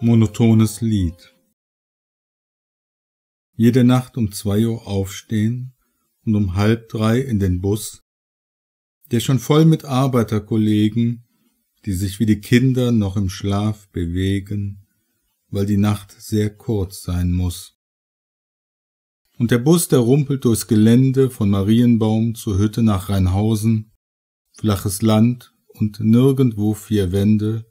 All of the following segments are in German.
Monotones Lied. Jede Nacht um zwei Uhr aufstehen und um halb drei in den Bus, der schon voll mit Arbeiterkollegen, die sich wie die Kinder noch im Schlaf bewegen, weil die Nacht sehr kurz sein muss. Und der Bus, der rumpelt durchs Gelände von Marienbaum zur Hütte nach Rheinhausen, flaches Land und nirgendwo vier Wände,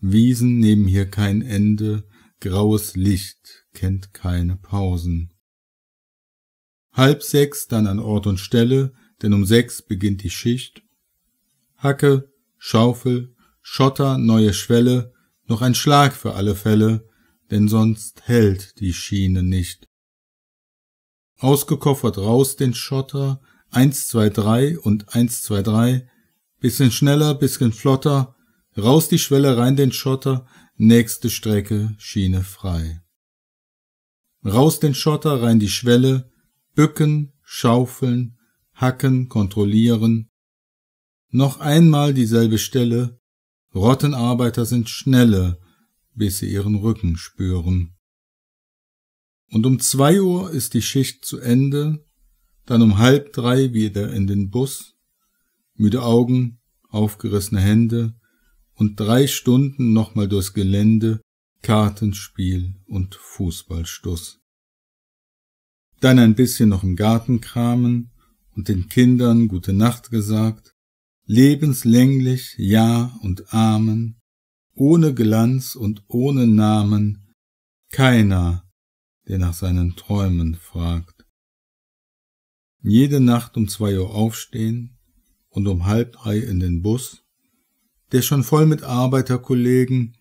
Wiesen nehmen hier kein Ende, graues Licht kennt keine Pausen. Halb sechs dann an Ort und Stelle, denn um sechs beginnt die Schicht. Hacke, Schaufel, Schotter, neue Schwelle, noch ein Schlag für alle Fälle, denn sonst hält die Schiene nicht. Ausgekoffert raus den Schotter, eins, zwei, drei und eins, zwei, drei, bisschen schneller, bisschen flotter, Raus die Schwelle, rein den Schotter, nächste Strecke, Schiene frei. Raus den Schotter, rein die Schwelle, bücken, schaufeln, hacken, kontrollieren. Noch einmal dieselbe Stelle, Rottenarbeiter sind schnelle, bis sie ihren Rücken spüren. Und um zwei Uhr ist die Schicht zu Ende, dann um halb drei wieder in den Bus, müde Augen, aufgerissene Hände, und drei Stunden nochmal durchs Gelände, Kartenspiel und Fußballstuss. Dann ein bisschen noch im Garten kramen und den Kindern gute Nacht gesagt, lebenslänglich Ja und Amen, ohne Glanz und ohne Namen, keiner, der nach seinen Träumen fragt. Jede Nacht um zwei Uhr aufstehen und um halb drei in den Bus, der schon voll mit Arbeiterkollegen,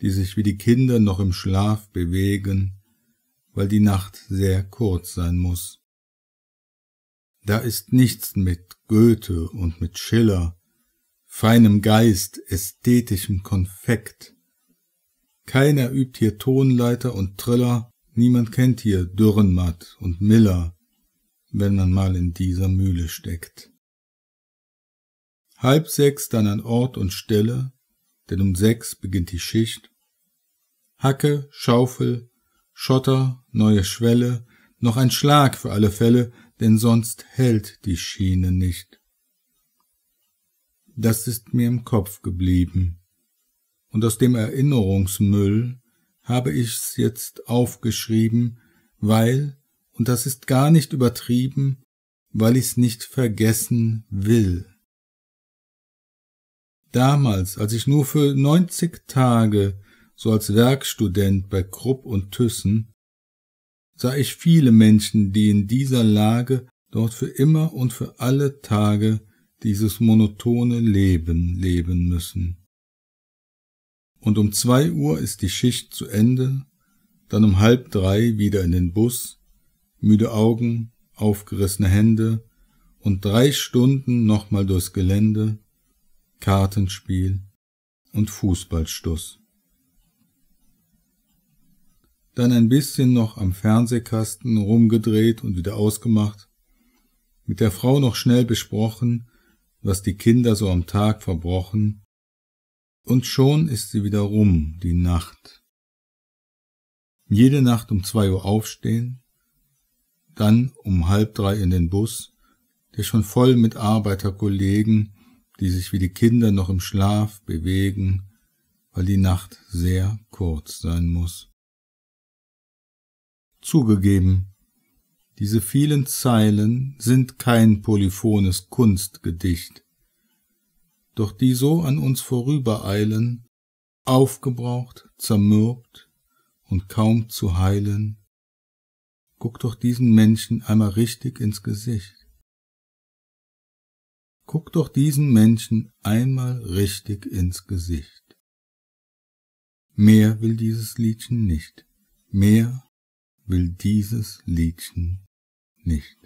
die sich wie die Kinder noch im Schlaf bewegen, weil die Nacht sehr kurz sein muss. Da ist nichts mit Goethe und mit Schiller, feinem Geist, ästhetischem Konfekt. Keiner übt hier Tonleiter und Triller, niemand kennt hier Dürrenmatt und Miller, wenn man mal in dieser Mühle steckt. Halb sechs dann an Ort und Stelle, denn um sechs beginnt die Schicht. Hacke, Schaufel, Schotter, neue Schwelle, noch ein Schlag für alle Fälle, denn sonst hält die Schiene nicht. Das ist mir im Kopf geblieben, und aus dem Erinnerungsmüll habe ich's jetzt aufgeschrieben, weil, und das ist gar nicht übertrieben, weil ich's nicht vergessen will. Damals, als ich nur für 90 Tage so als Werkstudent bei Krupp und Thyssen, sah ich viele Menschen, die in dieser Lage dort für immer und für alle Tage dieses monotone Leben leben müssen. Und um zwei Uhr ist die Schicht zu Ende, dann um halb drei wieder in den Bus, müde Augen, aufgerissene Hände und drei Stunden nochmal durchs Gelände, Kartenspiel und Fußballstuss. Dann ein bisschen noch am Fernsehkasten rumgedreht und wieder ausgemacht, mit der Frau noch schnell besprochen, was die Kinder so am Tag verbrochen, und schon ist sie wieder rum, die Nacht. Jede Nacht um zwei Uhr aufstehen, dann um halb drei in den Bus, der schon voll mit Arbeiterkollegen die sich wie die Kinder noch im Schlaf bewegen, weil die Nacht sehr kurz sein muss. Zugegeben, diese vielen Zeilen sind kein polyphones Kunstgedicht, doch die so an uns vorübereilen, aufgebraucht, zermürbt und kaum zu heilen, guck doch diesen Menschen einmal richtig ins Gesicht. Guck doch diesen Menschen einmal richtig ins Gesicht. Mehr will dieses Liedchen nicht. Mehr will dieses Liedchen nicht.